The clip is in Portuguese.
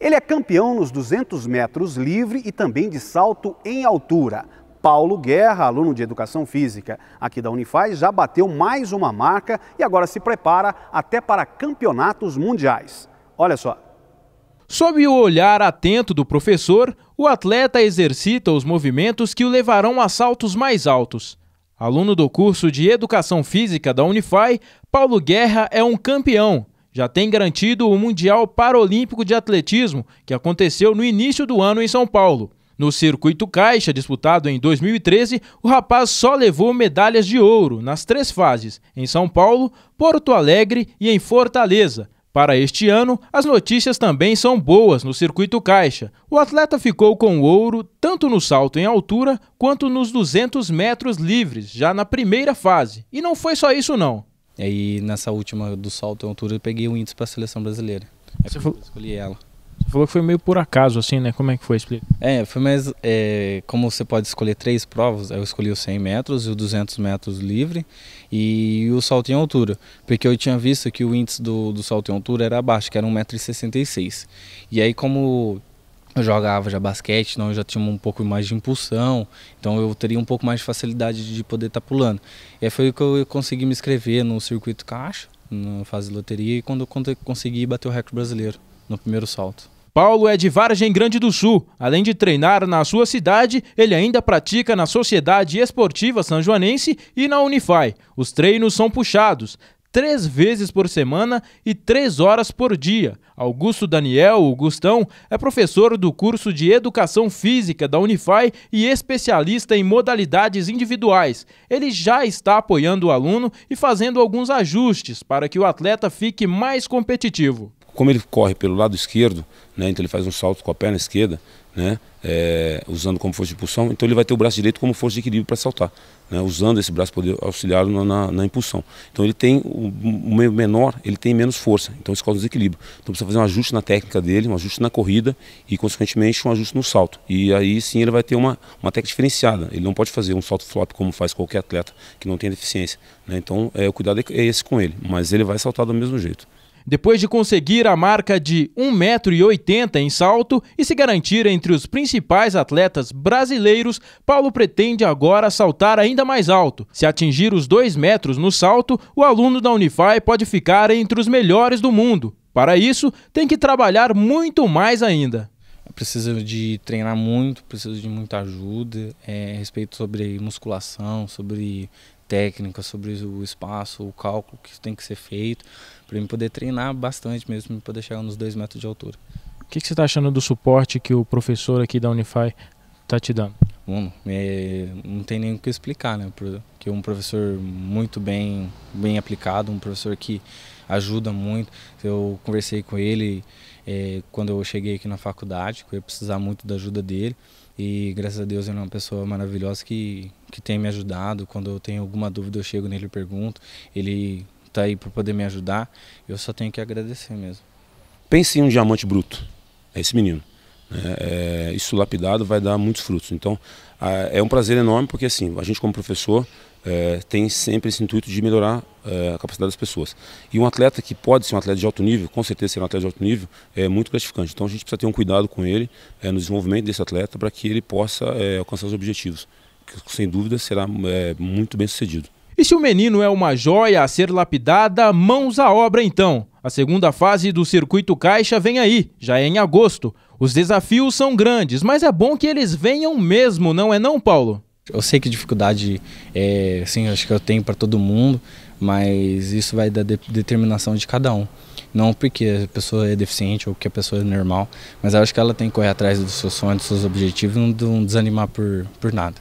Ele é campeão nos 200 metros livre e também de salto em altura. Paulo Guerra, aluno de Educação Física aqui da Unifaz, já bateu mais uma marca e agora se prepara até para campeonatos mundiais. Olha só. Sob o olhar atento do professor, o atleta exercita os movimentos que o levarão a saltos mais altos. Aluno do curso de Educação Física da Unify, Paulo Guerra é um campeão já tem garantido o Mundial Paralímpico de Atletismo, que aconteceu no início do ano em São Paulo. No circuito caixa disputado em 2013, o rapaz só levou medalhas de ouro nas três fases, em São Paulo, Porto Alegre e em Fortaleza. Para este ano, as notícias também são boas no circuito caixa. O atleta ficou com ouro tanto no salto em altura quanto nos 200 metros livres, já na primeira fase. E não foi só isso não. E aí nessa última do salto em altura eu peguei o índice para a seleção brasileira. Aí é Você falou... escolhi ela. Você falou que foi meio por acaso, assim, né? Como é que foi? Explica. É, foi mais. É, como você pode escolher três provas, eu escolhi os 100 metros e os 200 metros livre e o salto em altura. Porque eu tinha visto que o índice do, do salto em altura era abaixo, que era 1,66m. E aí, como eu jogava já basquete, então eu já tinha um pouco mais de impulsão, então eu teria um pouco mais de facilidade de poder estar tá pulando. E aí foi que eu consegui me inscrever no circuito caixa, na fase de loteria, e quando eu consegui bater o recorde brasileiro no primeiro salto. Paulo é de Vargem Grande do Sul. Além de treinar na sua cidade, ele ainda pratica na Sociedade Esportiva Joanense e na Unify. Os treinos são puxados três vezes por semana e três horas por dia. Augusto Daniel, o Gustão, é professor do curso de Educação Física da Unify e especialista em modalidades individuais. Ele já está apoiando o aluno e fazendo alguns ajustes para que o atleta fique mais competitivo. Como ele corre pelo lado esquerdo, né, então ele faz um salto com a perna esquerda, né, é, usando como força de impulsão, então ele vai ter o braço direito como força de equilíbrio para saltar, né, usando esse braço poder auxiliar na, na, na, impulsão. Então ele tem o, o menor, ele tem menos força, então isso causa desequilíbrio. Então precisa fazer um ajuste na técnica dele, um ajuste na corrida e, consequentemente, um ajuste no salto. E aí sim ele vai ter uma, uma técnica diferenciada. Ele não pode fazer um salto flop como faz qualquer atleta que não tem deficiência. Né? Então é, o cuidado é, é esse com ele, mas ele vai saltar do mesmo jeito. Depois de conseguir a marca de 1,80m em salto e se garantir entre os principais atletas brasileiros, Paulo pretende agora saltar ainda mais alto. Se atingir os 2 metros no salto, o aluno da Unify pode ficar entre os melhores do mundo. Para isso, tem que trabalhar muito mais ainda. Preciso de treinar muito, preciso de muita ajuda, é, respeito sobre musculação, sobre técnica, sobre o espaço, o cálculo que tem que ser feito, para mim poder treinar bastante mesmo, para deixar nos dois metros de altura. O que, que você está achando do suporte que o professor aqui da Unify está te dando? Bom, é, não tem nem o que explicar, né? Porque é um professor muito bem, bem aplicado, um professor que ajuda muito. Eu conversei com ele é, quando eu cheguei aqui na faculdade, que eu ia precisar muito da ajuda dele. E graças a Deus ele é uma pessoa maravilhosa que, que tem me ajudado. Quando eu tenho alguma dúvida, eu chego nele e pergunto. Ele está aí para poder me ajudar. Eu só tenho que agradecer mesmo. Pense em um diamante bruto. É esse menino. É, é, isso lapidado vai dar muitos frutos. Então, é um prazer enorme, porque assim, a gente como professor, é, tem sempre esse intuito de melhorar é, a capacidade das pessoas. E um atleta que pode ser um atleta de alto nível, com certeza ser um atleta de alto nível, é muito gratificante. Então a gente precisa ter um cuidado com ele é, no desenvolvimento desse atleta para que ele possa é, alcançar os objetivos, que sem dúvida será é, muito bem sucedido. E se o menino é uma joia a ser lapidada, mãos à obra então. A segunda fase do Circuito Caixa vem aí, já é em agosto. Os desafios são grandes, mas é bom que eles venham mesmo, não é não, Paulo? Eu sei que dificuldade, é, sim, acho que eu tenho para todo mundo, mas isso vai da de determinação de cada um. Não porque a pessoa é deficiente ou que a pessoa é normal, mas acho que ela tem que correr atrás dos seus sonhos, dos seus objetivos e não desanimar por, por nada.